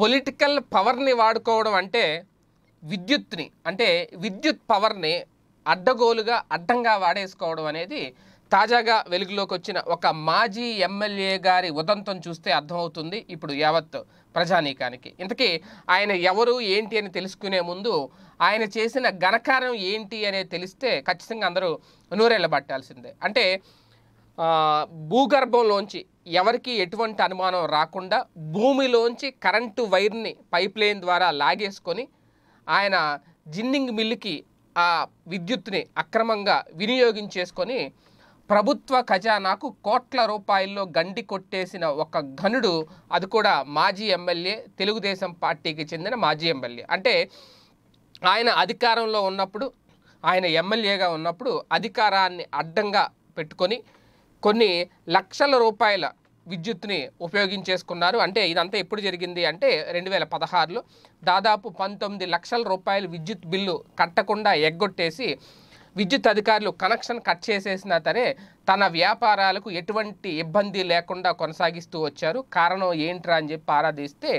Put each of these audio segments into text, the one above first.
political పవర్ని వాడుకోవడం అంటే విద్యుత్ని అంటే విద్యుత్ పవర్ని అడ్డగోలుగా అడ్డంగా వాడేసుకోవడం అనేది తాజాగా వెలుగులోకి వచ్చిన ఒక మాజీ ఎమ్మెల్యే గారి ఉదంతం చూస్తే అర్థమవుతుంది ఇప్పుడు యావత్ ప్రజానీకానికి ఇంతకీ ఆయన ఎవరు ఏంటి అని తెలుసుకునే ముందు ఆయన చేసిన ఘనకారం ఏంటి అనేది తెలిస్తే ఖచ్చితంగా అందరూ నూరేళ్ళ పట్టాల్సిందే అంటే భూగర్భంలోంచి ఎవరికి ఎటువంటి అనుమానం రాకుండా భూమిలోంచి కరెంటు వైర్ని పైప్ లైన్ ద్వారా లాగేసుకొని ఆయన జిన్నింగ్ మిల్లుకి ఆ విద్యుత్ని అక్రమంగా వినియోగించేసుకొని ప్రభుత్వ ఖజానాకు కోట్ల రూపాయల్లో గండి కొట్టేసిన ఒక ఘనుడు అది కూడా మాజీ ఎమ్మెల్యే తెలుగుదేశం పార్టీకి చెందిన మాజీ ఎమ్మెల్యే అంటే ఆయన అధికారంలో ఉన్నప్పుడు ఆయన ఎమ్మెల్యేగా ఉన్నప్పుడు అధికారాన్ని అడ్డంగా పెట్టుకొని కొన్ని లక్షల రూపాయల విద్యుత్ని ఉపయోగించేసుకున్నారు అంటే ఇదంతా ఎప్పుడు జరిగింది అంటే రెండు వేల పదహారులో దాదాపు పంతొమ్మిది లక్షల రూపాయలు విద్యుత్ బిల్లు కట్టకుండా ఎగ్గొట్టేసి విద్యుత్ అధికారులు కనెక్షన్ కట్ చేసేసినా సరే తన వ్యాపారాలకు ఎటువంటి ఇబ్బంది లేకుండా కొనసాగిస్తూ వచ్చారు కారణం ఏంట్రా అని చెప్పి ఆరాధిస్తే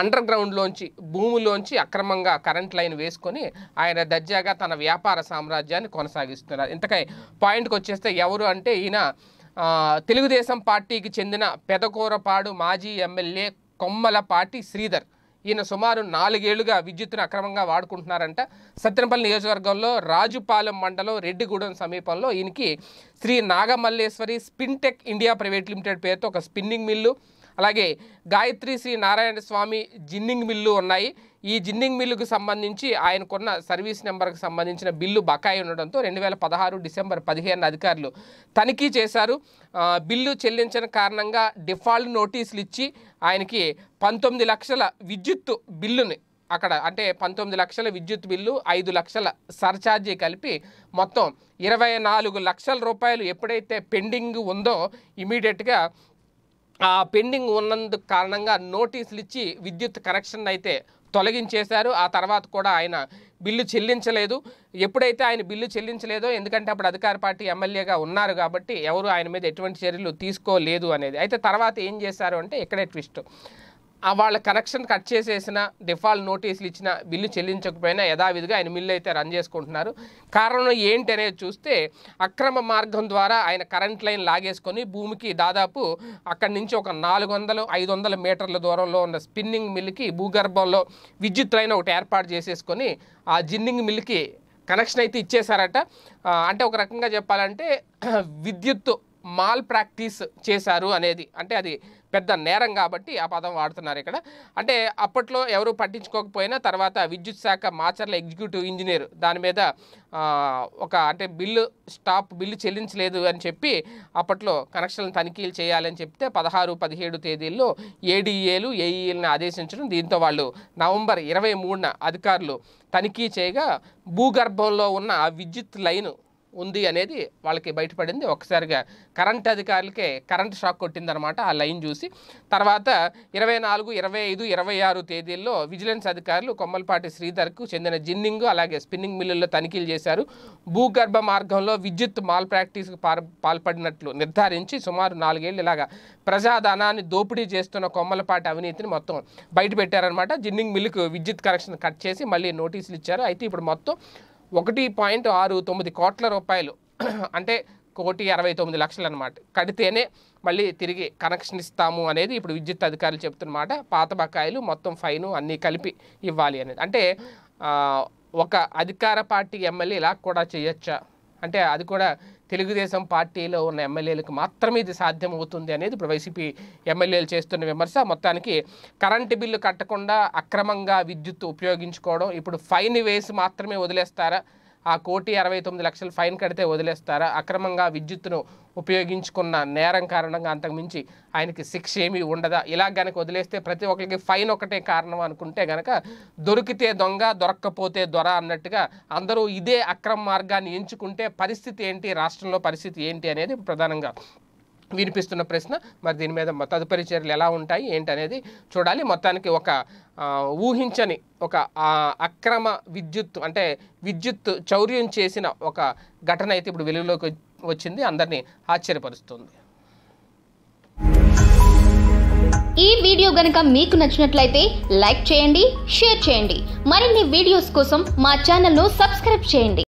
అండర్ గ్రౌండ్లోంచి భూమిలోంచి అక్రమంగా కరెంట్ లైన్ వేసుకొని ఆయన దర్జాగా తన వ్యాపార సామ్రాజ్యాన్ని కొనసాగిస్తున్నారు ఇంతకై పాయింట్కి వచ్చేస్తే ఎవరు అంటే ఈయన తెలుగుదేశం పార్టీకి చెందిన పెదకూరపాడు మాజీ ఎమ్మెల్యే కొమ్మలపాటి శ్రీధర్ ఈయన సుమారు నాలుగేళ్లుగా విద్యుత్తును అక్రమంగా వాడుకుంటున్నారంట సత్యనపల్లి నియోజకవర్గంలో రాజుపాలెం మండలం రెడ్డిగూడెం సమీపంలో ఈయనకి Sri Nagamalleswari Spintech India private limited పేరుతో ఒక స్పిన్నింగ్ మిల్లు అలాగే గాయత్రి శ్రీ నారాయణ స్వామి జిన్నింగ్ మిల్లు ఉన్నాయి ఈ జిన్నింగ్ మిల్లుకు సంబంధించి ఆయనకున్న సర్వీస్ నెంబర్కి సంబంధించిన బిల్లు బకాయి ఉండడంతో రెండు వేల పదహారు డిసెంబర్ పదిహేను అధికారులు తనిఖీ చేశారు బిల్లు చెల్లించిన కారణంగా డిఫాల్ట్ నోటీసులు ఇచ్చి ఆయనకి పంతొమ్మిది లక్షల విద్యుత్ బిల్లుని అక్కడ అంటే పంతొమ్మిది లక్షల విద్యుత్ బిల్లు ఐదు లక్షల సర్ఛార్జీ కలిపి మొత్తం ఇరవై నాలుగు లక్షల రూపాయలు ఎప్పుడైతే పెండింగ్ ఉందో ఇమీడియట్గా ఆ పెండింగ్ ఉన్నందుకు కారణంగా నోటీసులు ఇచ్చి విద్యుత్ కనెక్షన్ అయితే తొలగించేశారు ఆ తర్వాత కూడా ఆయన బిల్లు చెల్లించలేదు ఎప్పుడైతే ఆయన బిల్లు చెల్లించలేదో ఎందుకంటే అప్పుడు అధికార పార్టీ ఎమ్మెల్యేగా ఉన్నారు కాబట్టి ఎవరు ఆయన మీద ఎటువంటి చర్యలు తీసుకోలేదు అనేది అయితే తర్వాత ఏం చేశారు అంటే ఇక్కడే ట్విస్ట్ వాళ్ళ కనెక్షన్ కట్ చేసేసిన డిఫాల్ట్ నోటీసులు ఇచ్చిన బిల్లు చెల్లించకపోయినా యథావిధిగా ఆయన మిల్లు అయితే రన్ చేసుకుంటున్నారు కారణం ఏంటి అనేది చూస్తే అక్రమ మార్గం ద్వారా ఆయన కరెంట్ లైన్ లాగేసుకొని భూమికి దాదాపు అక్కడి నుంచి ఒక నాలుగు వందలు ఐదు వందల మీటర్ల దూరంలో ఉన్న స్పిన్నింగ్ మిల్లుకి భూగర్భంలో విద్యుత్ లైన్ ఒకటి ఏర్పాటు చేసేసుకొని ఆ జిన్నింగ్ మిల్కి కనెక్షన్ అయితే ఇచ్చేశారట అంటే ఒక రకంగా చెప్పాలంటే విద్యుత్ మాల్ ప్రాక్టీస్ చేశారు అనేది అంటే అది పెద్ద నేరం కాబట్టి ఆ పదం వాడుతున్నారు ఇక్కడ అంటే అప్పట్లో ఎవరు పట్టించుకోకపోయినా తర్వాత విద్యుత్ శాఖ మాచర్ల ఎగ్జిక్యూటివ్ ఇంజనీర్ దాని మీద ఒక అంటే బిల్లు స్టాప్ బిల్లు చెల్లించలేదు అని చెప్పి అప్పట్లో కనెక్షన్లు తనిఖీలు చేయాలని చెప్తే పదహారు పదిహేడు తేదీల్లో ఏడీఏలు ఏఈఈలను ఆదేశించడం దీంతో వాళ్ళు నవంబర్ ఇరవై మూడున అధికారులు తనిఖీ చేయగా భూగర్భంలో ఉన్న ఆ విద్యుత్ లైను ఉంది అనేది వాళ్ళకి బయటపడింది ఒకసారిగా కరెంట్ అధికారులకే కరెంట్ షాక్ కొట్టిందనమాట ఆ లైన్ చూసి తర్వాత ఇరవై నాలుగు ఇరవై ఐదు ఇరవై ఆరు తేదీల్లో విజిలెన్స్ అధికారులు కొమ్మలపాటి శ్రీధర్కు చెందిన జిన్నింగ్ అలాగే స్పిన్నింగ్ మిల్లుల్లో తనిఖీలు చేశారు భూగర్భ మార్గంలో విద్యుత్ మాల్ ప్రాక్టీస్కి పాల్పడినట్లు నిర్ధారించి సుమారు నాలుగేళ్ళు ఇలాగా ప్రజాధనాన్ని దోపిడీ చేస్తున్న కొమ్మలపాటి అవినీతిని మొత్తం బయట పెట్టారనమాట జిన్నింగ్ మిల్లుకు విద్యుత్ కనెక్షన్ కట్ చేసి మళ్ళీ నోటీసులు ఇచ్చారు అయితే ఇప్పుడు మొత్తం ఒకటి పాయింట్ ఆరు తొమ్మిది కోట్ల రూపాయలు అంటే కోటి అరవై తొమ్మిది లక్షలు అనమాట కడితేనే మళ్ళీ తిరిగి కనెక్షన్ ఇస్తాము అనేది ఇప్పుడు విద్యుత్ అధికారులు చెప్తున్నమాట పాత బకాయిలు మొత్తం ఫైను అన్నీ కలిపి ఇవ్వాలి అనేది అంటే ఒక అధికార పార్టీ ఎమ్మెల్యే ఇలా కూడా చేయొచ్చా అంటే అది కూడా తెలుగుదేశం పార్టీలో ఉన్న ఎమ్మెల్యేలకు మాత్రమే ఇది సాధ్యమవుతుంది అనేది ఇప్పుడు వైసీపీ ఎమ్మెల్యేలు చేస్తున్న విమర్శ మొత్తానికి కరెంటు బిల్లు కట్టకుండా అక్రమంగా విద్యుత్ ఉపయోగించుకోవడం ఇప్పుడు ఫైన్ వేసి మాత్రమే వదిలేస్తారా ఆ కోటి అరవై తొమ్మిది లక్షలు ఫైన్ కడితే వదిలేస్తారా అక్రమంగా విద్యుత్తును ఉపయోగించుకున్న నేరం కారణంగా అంతకుమించి ఆయనకి శిక్ష ఏమీ ఉండదా ఇలా గనక వదిలేస్తే ప్రతి ఒక్కరికి ఫైన్ ఒకటే కారణం అనుకుంటే గనక దొరికితే దొంగ దొరక్కపోతే దొర అన్నట్టుగా అందరూ ఇదే అక్రమ మార్గాన్ని ఎంచుకుంటే పరిస్థితి ఏంటి రాష్ట్రంలో పరిస్థితి ఏంటి అనేది ప్రధానంగా వినిపిస్తున్న ప్రశ్న మరి దీని మీద తదుపరి చర్యలు ఎలా ఉంటాయి ఏంటనేది చూడాలి మొత్తానికి ఒక ఊహించని ఒక అక్రమ విద్యుత్ అంటే విద్యుత్ చౌర్యం చేసిన ఒక ఘటన అయితే ఇప్పుడు వెలుగులోకి వచ్చింది అందరినీ ఆశ్చర్యపరుస్తుంది ఈ వీడియో గనక మీకు నచ్చినట్లయితే లైక్ చేయండి షేర్ చేయండి మరిన్ని వీడియోస్ కోసం మా ఛానల్ను సబ్స్క్రైబ్ చేయండి